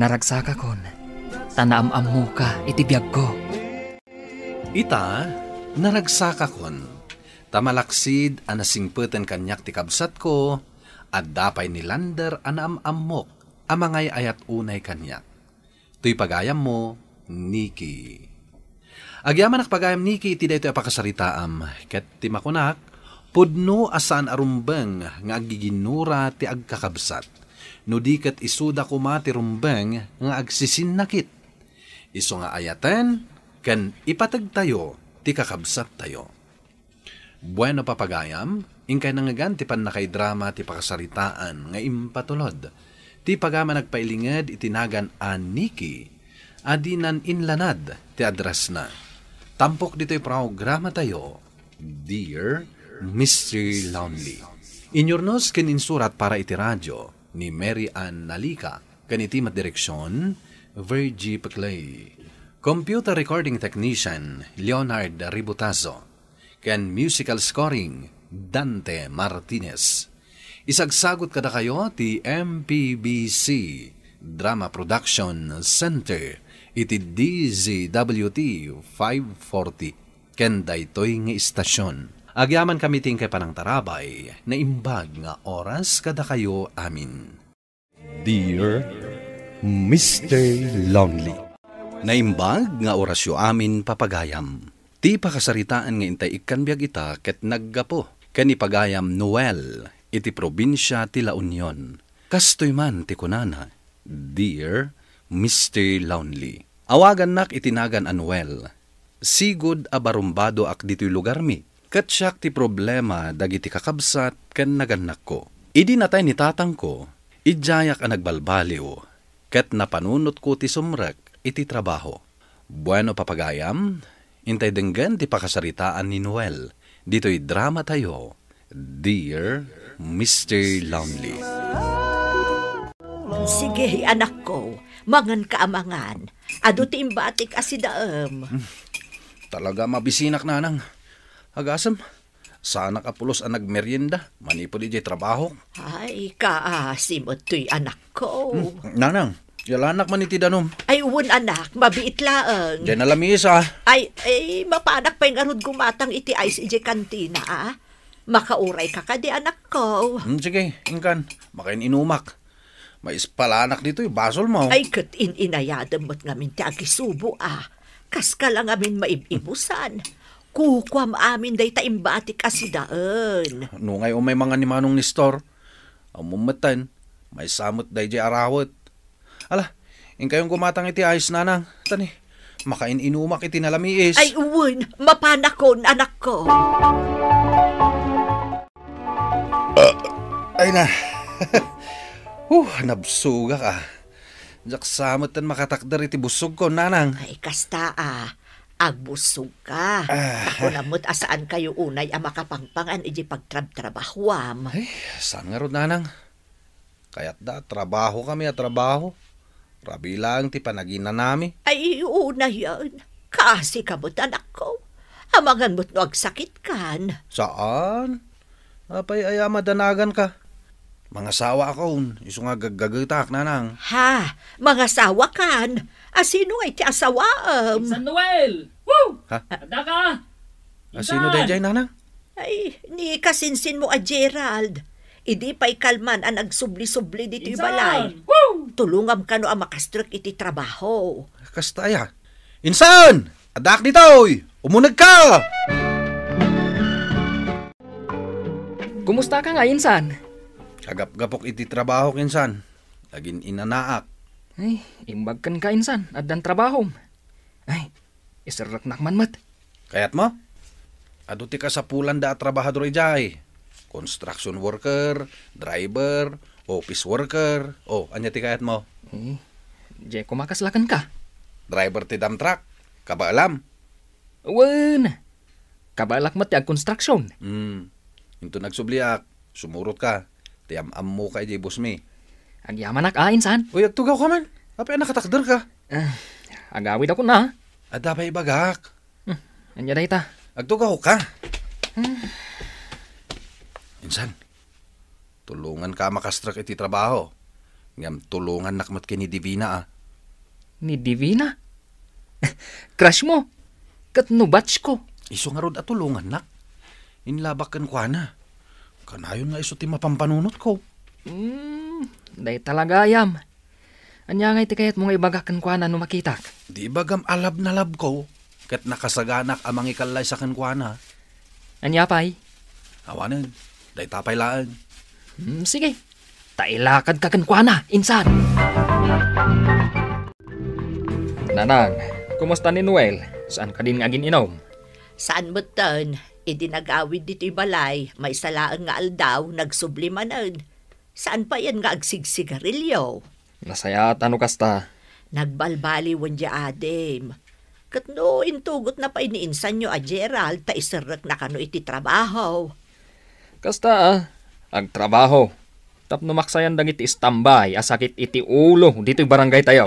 Naragsaka kon, tanaam mo ka, itibiyag ko. Ita, naragsaka kon, tamalaksid anasingputen kanyak ti kabsat ko, at dapay ni Lander anam amok amangay ayat unay kanyak. Tuy pagayam mo, Niki. Agyaman ak pagayam Niki, ti dayto apakasaritaam. Ket ti makunak, pudno asan arumbeng nga agiginura ti agkakabsat. No di kat isuda kumati rumbang nga nakit. Iso nga ayaten, ken ipatag tayo, ti kakabsat tayo. Bueno papagayam, inkay nangagan ti pan nakay drama ti pakasaritaan nga impatulod Ti pagama nagpailingad itinagan aniki, adinan inlanad ti adres na. Tampok dito'y programa tayo, Dear Mystery Lonely. Inyornos ken insurat para iti radyo ni Mary Ann Nalika, kaniti direksyon, Virgie Paclay. Computer recording technician, Leonard Ributazo. Ken musical scoring, Dante Martinez. Isagsagot kada kayo ti MPBC Drama Production Center iti DZWT 540 ken daytoy nga istasyon. Agyaman kami ting kay panang tarabay na imbag nga oras kada kayo amin. Dear Mr. Lonely Naimbag imbag nga orasyo amin papagayam. Ti pakasaritaan nga intay ikan biag ita ket naggapo Kani pagayam Noel iti probinsya ti La Union. Kastoy man ti kunana, Dear Mr. Lonely, awagan nak itinagan anwell. Sigod abarumbado ak dito'y lugar mi. Katsak ti problema dagiti kakabsat ken naganak ko. Idi natay ni tatang ko, idjayak ang nagbalbaliw. Kat napanunot ko ti sumrak iti trabaho. Bueno papagayam, intay denggan ti pakasaritaan ni Noel. Dito'y drama tayo. Dear Mr. Lonely. Sige, anak ko. Mangan ka amangan. Ado timbatik asidaam. Talaga mabisinak nanang. Agasam, sana ka pulos ang nagmerienda. Manipod di trabaho. Ay, kaasimot to'y anak ko. Hmm. Nanang, Yalanak man iti danom. Ay, uwan anak, mabiit laang. Diyan alam isa. Ay, ay, mapanak pa yung arod gumatang iti ice ije kantina, ah. Makauray ka ka di anak ko. Hmm, sige, ingkan. Makain inumak. Maispalanak dito yung basol mo. Ay, kat ininayadan mo't ngamin ti agisubo ah. Kas ka lang amin maibibusan. Kukwam amin day taimbati kasi daan. No ngay o may mga ni Manong Nestor. Ang mumatan, may samot day di arawat. Ala, ingkayong gumatang iti ayos nanang. Tani, makain inumak iti nalamiis. Ay, uwin, mapanakon anak ko. Ay na. huh, nabsuga ka. Jak samot tan makatakdar iti busog ko, nanang. Ay, kasta ah. Agbusog ka. Ah. Ako lamot asaan ah, kayo unay ang ah, makapangpangan iji pagtrab-trabahuam. Ay, saan nga ro, nanang? Kaya't da, trabaho kami at ah, trabaho. Rabi lang ti panagina nami. Ay, una yan. Kasi kamot anak ko. Amangan mo't no agsakit kan. Saan? Apay ay amadanagan ka. Mga sawa un, iso nga gagagatak na nang. Ha, mga sawa kan. Asino ah, ay ti asawa am? Um? San Noel! Woo! Ha? Ada ka! Asino ah, day jay nanang? Ay, ni kasinsin mo a ah, Gerald. Idi pa ikalman ang nagsubli-subli dito'y balay. Woo! Tulungam ka no ang makastruk iti trabaho. Kastaya. Insan! Adak dito'y! Umunag ka! Kumusta ka nga, Insan? Sagap-gapok iti trabaho kinsan. Lagin inanaak. Ay, imbag ka insan. Adan trabaho. Ay, isarrak nakman mat. Kayat mo? Adu ti ka sa pulan da trabahador ijay. Construction worker, driver, office worker. O, oh, anya ti kayat mo? Eh, jay kumakaslakan ka. Driver ti dam truck. Kaba alam? Wen. Kabalak mat ti ag construction. Hmm. Ito nagsubliak. Sumurot ka. Ti amamo kay di boss mi. Agyaman ak ain ah, saan? Uy, agtugaw ka man. Apay nakatakder ka. Uh, agawid ako na. Adabay bagak. Hmm, anya dahi ta. Agtugaw ka. Hmm. Insan, tulungan ka makastrak iti trabaho. Ngam tulungan nakmat kini Divina ah. Ni Divina? Crush mo? Kat no ko. Iso nga rod at tulungan nak. Inlabakan ko na. Kanayon nga iso ti mapampanunot ko. Hmm, day talaga ayam. Anya nga iti kayat mga ibagakan kwa na no makitak. Di bagam alab na lab ko, kat nakasaganak amang ikalay sa kankwana. Anya pay? Awanan, day tapay laan. Hmm, sige, tailakad ka kankwana, insan. Nanang, kumusta ni Noel? Saan ka din nga gininom? Saan mo Idinagawid dito'y balay, may salaan nga aldaw, nagsublimanan. Saan pa yan nga agsigsigarilyo? Nasaya at ano kasta? Nagbalbali wan di adem. Katno, intugot na pa iniinsan nyo a ah, Gerald, ta isirak na kano iti trabaho. Kasta ah, ag trabaho. Tap numaksayan dang iti istambay, asakit ah, iti ulo, dito'y barangay tayo.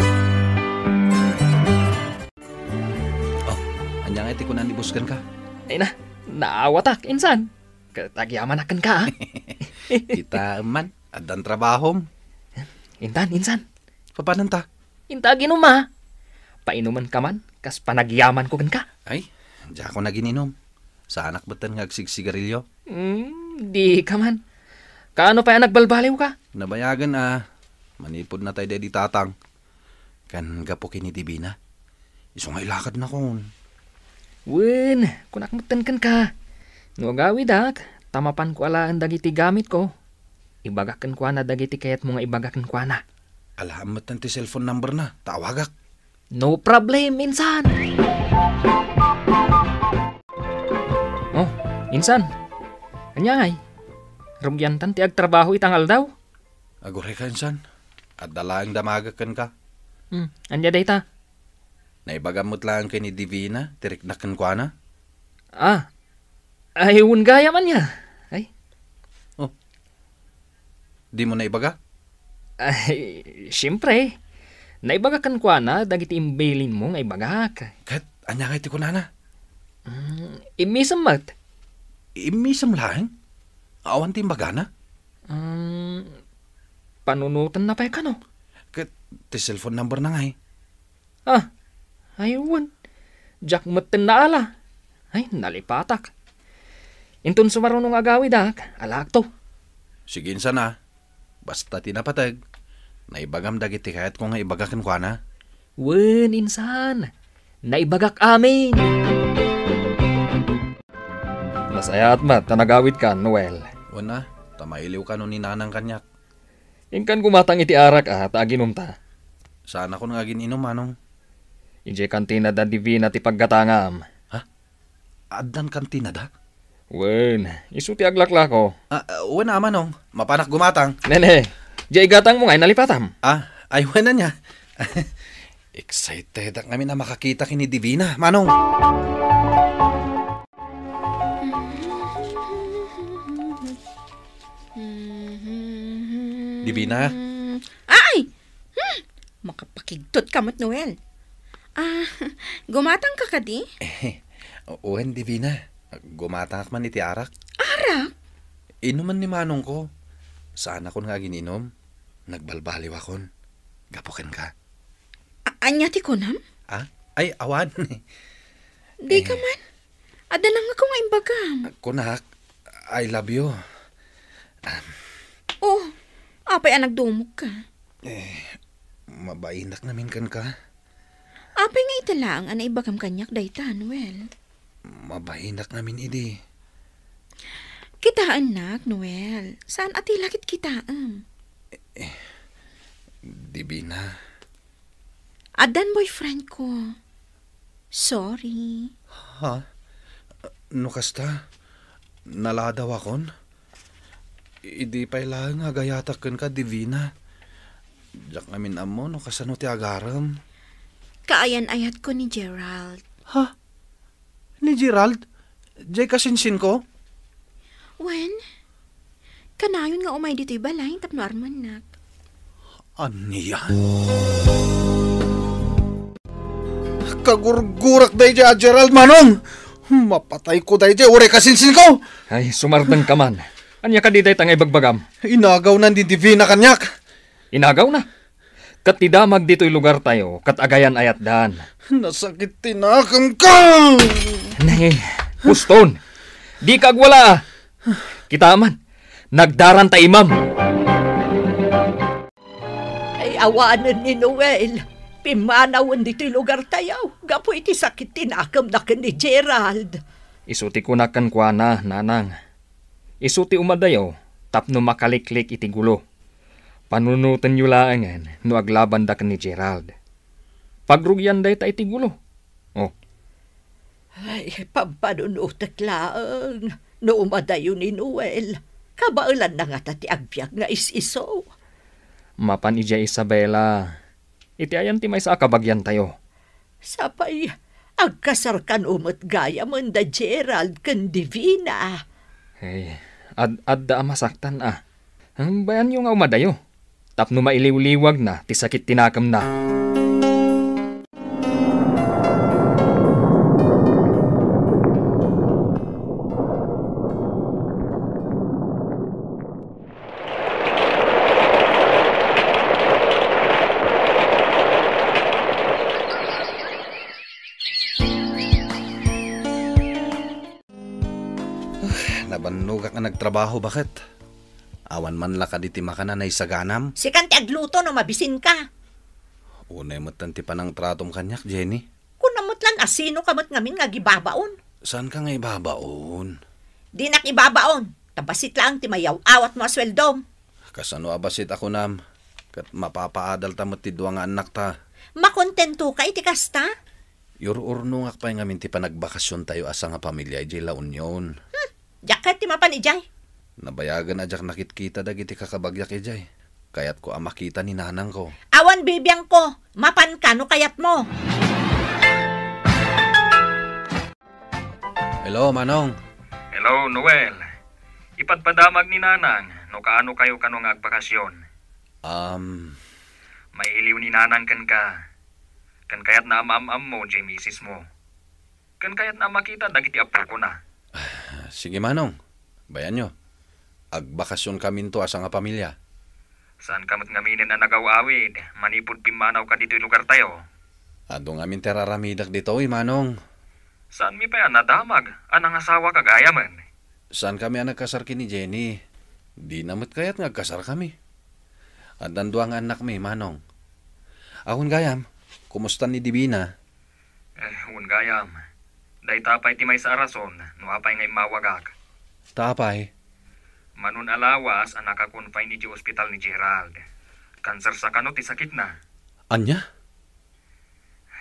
Oh, anyang iti kunan ni Busgan ka. Ay na, Naawatak, insan. Katagyaman akan ka, ah. Kita man, adan trabaho. Intan, insan. Papanan ta? Inta ginuma. Painuman ka man, kas panagyaman ko ka. Ay, di ako nagininom. Sa anak batan nga agsigsigarilyo. Mm, di ka man. Kaano pa nagbalbaliw ka? Nabayagan ah. Manipod na tayo di tatang. Kan gapo kini Dibina. Isungay lakad na kon. Win, kunakmutan kan ka. No gawi dak, tamapan ko ala ang dagiti gamit ko. Ibagakan ko na dagiti kayat mga ibagakan ko na. Alamat ti cellphone number na, tawagak. No problem, insan. Oh, insan. Anyay. Rugyan tan ag agtrabaho itangal daw. Agure ka, insan. At dalaang damagakan ka. Hmm, anya dayta. Naibagamot lang kay ni Divina, tirik na kankwana? Ah, ay gaya man niya. Ay. Oh, di mo naibaga? Ay, siyempre. Naibaga kankwana, dagiti imbelin mo nga ibaga ka. Kat, anya kay ti kunana? Mm, imisam mat. Imisam lang? Awan ti bagana? Um, mm, panunutan na pa ka Kat, ti cellphone number na nga eh. Ah, ayun, jak matin na ala. Ay, nalipatak. Intun sumarunong agawid ak, alak to. Sige na, ah. basta tinapatag, naibagam dagiti kahit kung ibagakan ko na. Wen, insan, naibagak amin. Masaya at mat, tanagawit ka, Noel. Wana, ah. tamailiw ka no ni nanang kanyak. Inkan gumatang iti arak at aginom ta. Sana ko nga gininom, manong. Ije kantina da divina ti paggatangam. Ha? Adan kantina da? Wen, isu ti aglaklak ko. uh, ah, wen ama nong, mapanak gumatang. Nene, jay gatang mo ngay nalipatam. Ah, ay wen na niya. Excited ang kami na makakita kini Divina, manong. Divina? Ay! Hmm, makapakigtot kamot, Noel. Ah, gumatang ka ka di? Eh, Owen Divina, gumatang man iti arak. Arak? Inuman ni Manong ko. Saan ako nga gininom? Nagbalbaliw akon. Gapukin ka. A- anya ti kunam? Ah? Ay, awan. di eh, ka man. Adalang ako nga imbagam. Ah, Kunak, I love you. Um, oh, apay ang nagdumog ka. Eh, mabainak namin kan ka. Apay nga italang ang naibagam kanyak daytan, Noel. Mabahinak namin, ide. Kita anak, Noel. Saan ati lakit kitaan? Eh, eh, dibi na. Adan boyfriend ko. Sorry. Ha? No kasta? Naladaw akon? Idi pa ilang agayatakan ka, Divina. Diyak namin amo, no kasano ti agaram. Kaayan-ayat ko ni Gerald. Ha? Ni Gerald? Jay kasinsin ko? Wen, kanayon nga umay dito'y balay, tapno arman nak. Aniya? Kagurgurak dahi Jay ah, Gerald manong! Mapatay ko dahi Jay, ure kasinsin ko! Ay, sumardan ka man. Anya ka di dahi tangay bagbagam. Inagaw na di Divina kanyak. Inagaw na? Kat tidamag dito'y lugar tayo, katagayan agayan ayat daan. Nasakit tinakam ka! Nay, Puston! di kagwala! Kita man, nagdaran ta imam! Ay, awanan ni Noel. Pimanawan dito'y lugar tayo. Gapo iti sakit tinakam na ni Gerald. Isuti ko na kankwana, nanang. Isuti umadayaw, tapno makaliklik iti gulo. Panunutan yu laangan no aglaban da ni Gerald. Pagrugyan day ta itigulo. Oh. Ay, pampanunutak laang. No umadayo ni Noel. Kabailan na nga tati agbyag nga isiso. Mapan ija Isabela. Iti ayan ti may sa akabagyan tayo. Sapay, agkasarkan umat gaya man da Gerald kan Divina. Hey, ad, ad da masaktan ah. Ang bayan yung umadayo tapno mailiwliwag na ti sakit tinakam na. Nabannog ka nagtrabaho, bakit? Awan man la kaditi makanan na isaganam. Si kanti agluto no mabisin ka. Unay mo tanti pa ng tratom kanyak, Jenny. Kunamot lang asino kamot ngamin nga gibabaon. Saan ka nga ibabaon? Di nak ibabaon. Tabasit lang ti mayaw awat mo asweldom. Kasano abasit ako nam? Kat mapapaadal ta ti nga anak ta. Makontento ka iti kasta? Yururno nga pa ngamin ti panagbakasyon tayo asa nga pamilya, Jay La Union. Hmm, jakat ti mapan ijay. Nabayagan ajak nakitkita dagiti kakabagyak ijay. Eh, kayat ko ang makita ni nanang ko. Awan bibiyang ko, mapan ka no kayat mo. Hello, Manong. Hello, Noel. Ipadpadamag ni nanang, no kaano kayo kanong agbakasyon? Um... May iliw ni nanang kan ka. Kan kayat na amam mo, jay misis mo. Kan kayat na makita, dagiti apo ko na. Ah, sige, Manong. Bayan nyo. Agbakasyon kami to asa nga pamilya. Saan kamot nga minin na nagawawid? Manipod pimanaw ka dito lugar tayo. Ado nga min teraramidak dito eh, manong. Saan mi pa yan nadamag? Anang asawa kagaya man. Saan kami ang nagkasar kini Jenny? Di namot kayat nagkasar kami. At nando ang anak mi, manong. Ahon gayam, kumusta ni Divina? Eh, un gayam. Day tapay ti may sa arason, nuapay ngay mawagak. Tapay? Manun alawas ang nakakonfine iti ospital ni Gerald. Kanser sa kanot ti sakit na. Anya?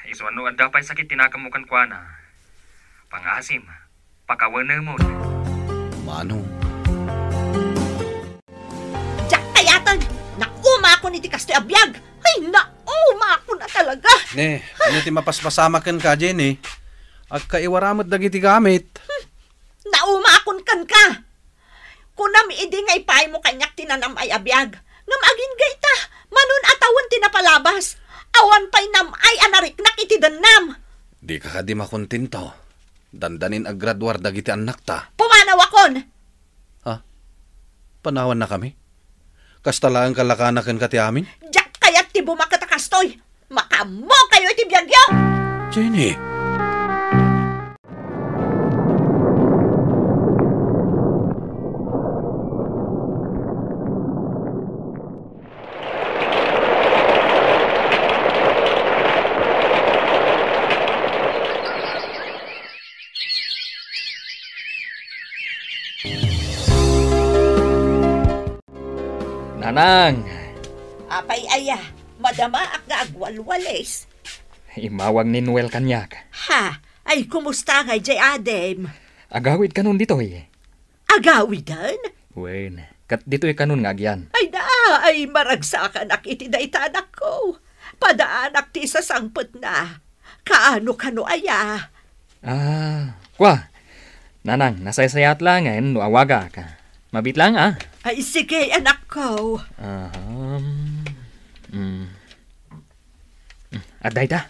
Iso ano ang dapay sakit tinakamukan kwa na. Pangasim, pakawana mo. Manong. Diyak kayatan! Nauma ako ni ti kastoy abiyag! Ay, nauma ako na talaga! Ne, ano ti mapaspasama kan ka, Jenny? Agkaiwaramot dagiti gamit. Hmm. Nauma akon kan ka! Kunam idi ngay pay mo kanyak tinanam ay abiyag. Ngam agin gaita, manun atawan tinapalabas. Awan pay nam ay anarik nakitidanam. Di ka ka di makontento. Dandanin agradwar dagiti anak ta. Pumanaw akon! Ha? Panawan na kami? Kastalaan kalakanakan ka ti amin? Jack kayat ti bumakata kastoy! Makamo kayo iti biyagyo! Jenny! kanang. Apay aya, madama ak nga agwalwales. Imawag ni Noel kanyak. Ha, ay kumusta nga jay Adem? Agawid kanon dito eh. Agawidan? Wen, kat dito eh kanon nga agyan. Ay da, ay maragsakan ak iti daytanak ko. Padaanak ti sa na. Kaano kano aya? Ah, kwa. Nanang, nasaysayat lang eh, nuawaga ka. Mabit lang ah. Ay, sige, anak ko. Um, mm. Adayda? Ah,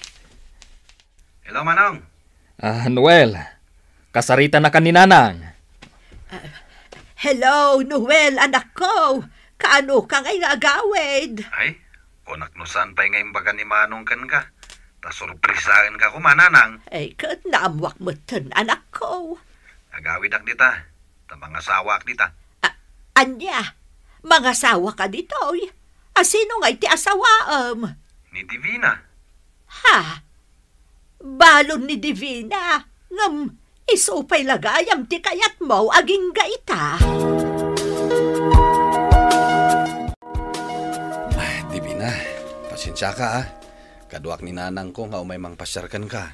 hello, Manong. Ah, Noel. Kasarita na ka ni Nanang. Uh, hello, Noel, anak ko. Kaano ka ngay nagawid? Ay, kunak no saan pa'y ngayon baga ni Manong kan ka. Ta Tasurprisahin ka ko, Mananang. Ay, kanamwak mo anak ko. Agawid ak dita. Tamang asawak dita. Anya, mga asawa ka ditoy. Asino ah, nga iti asawaam? Ni Divina. Ha? Balon ni Divina. Ngam, isupay lagayam ti kayat mo aging gaita. Ah, Divina, pasensya ka ah. Kaduak ni nanang ko nga umay mang pasyarkan ka.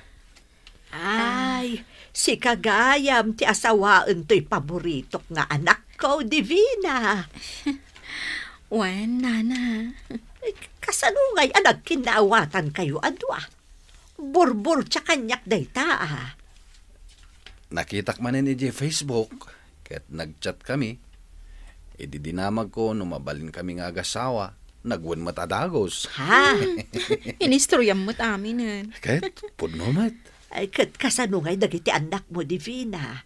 Ay, si kagayam ti asawaan to'y paboritok nga anak ikaw, Divina. Wan, nana. Kasalungay, anak, kinawatan kayo, adwa. Ano, ah? Borbor tsa kanyak dayta, ah. Nakitak man ni Ije Facebook, kaya't nagchat kami. Ididinamag e ko, numabalin kami nga agasawa, nagwan matadagos. Ha? Inistoryam mo't amin, eh. Kaya't, puno mat. Ay, kat kasanungay dagiti anak mo, Divina.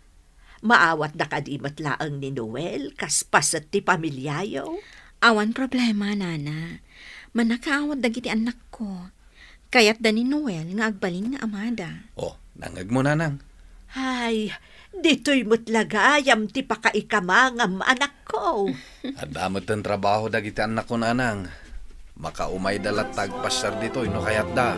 Maawat na kadimat laang ni Noel, kaspas at ti pamilyayo. Awan problema, nana. Manakaawat dagiti anak ko. Kayat da ni Noel nga agbalin nga amada. Oh, nangag mo na Ay, dito'y mutlagayam ti pakaikamangam anak ko. Adamot ang trabaho dagiti anak ko nanang. Makaumay dalat tagpasar dito'y no kayat da.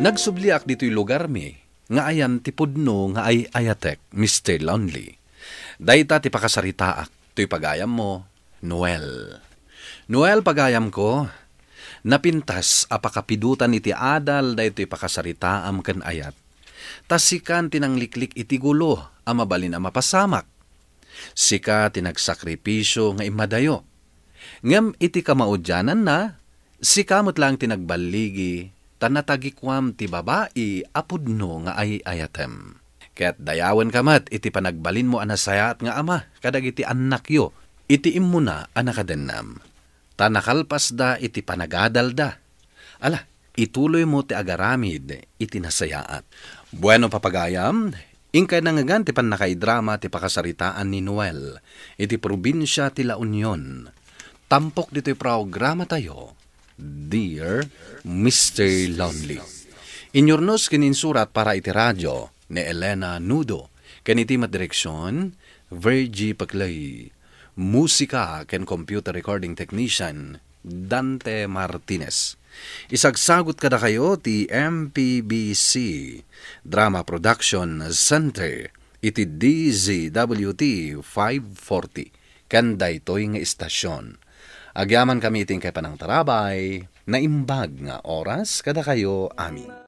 Nagsubliak dito'y lugar mi nga ayan ti pudno nga ay ayatek, Mr. Lonely. Dayta ti pakasaritaak, tuy pagayam mo, Noel. Noel pagayam ko, napintas apakapidutan iti adal daytoy pakasaritaam ken ayat. Tasikan tinangliklik iti gulo, amabalin a mapasamak. Sika tinagsakripisyo nga imadayo. Ngam iti kamaudyanan na, sika lang tinagbaligi tanatagikuam ti babae apudno nga ay ayatem. Kaya't dayawan kamat iti panagbalin mo anasayat nga ama kadag iti anak yo iti immuna anakadennam. Tanakalpas da iti panagadal da. Ala, ituloy mo ti agaramid iti nasayaat. Bueno papagayam, Inkay nangagan ti pan nakaidrama ti pakasaritaan ni Noel, iti probinsya ti La Union. Tampok dito'y programa tayo, Dear Mr. Lonely. Inyurnos kinin surat para iti radyo ni Elena Nudo. Kaniti direksyon, Vergie Paglay. Musika ken computer recording technician, Dante Martinez. Isagsagot kada kayo ti MPBC Drama Production Center iti DZWT 540 kanday toy nga istasyon. Agyaman kami iting kay panang tarabay, naimbag nga oras kada kayo amin.